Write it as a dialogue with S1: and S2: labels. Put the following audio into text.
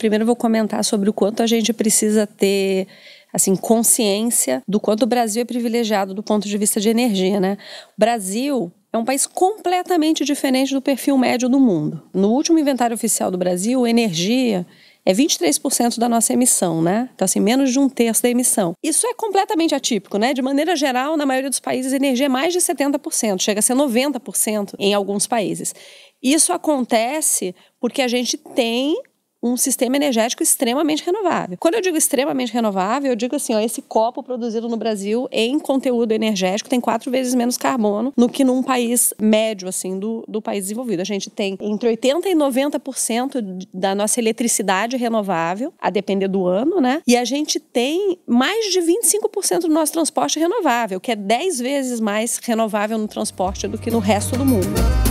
S1: Primeiro vou comentar sobre o quanto a gente precisa ter assim consciência do quanto o Brasil é privilegiado do ponto de vista de energia, né? O Brasil é um país completamente diferente do perfil médio do mundo. No último inventário oficial do Brasil, energia é 23% da nossa emissão, né? Então, assim, menos de um terço da emissão. Isso é completamente atípico, né? De maneira geral, na maioria dos países, a energia é mais de 70%, chega a ser 90% em alguns países. Isso acontece porque a gente tem um sistema energético extremamente renovável. Quando eu digo extremamente renovável, eu digo assim, ó, esse copo produzido no Brasil em conteúdo energético tem quatro vezes menos carbono do que num país médio, assim, do, do país desenvolvido. A gente tem entre 80% e 90% da nossa eletricidade renovável, a depender do ano, né? E a gente tem mais de 25% do nosso transporte renovável, que é 10 vezes mais renovável no transporte do que no resto do mundo.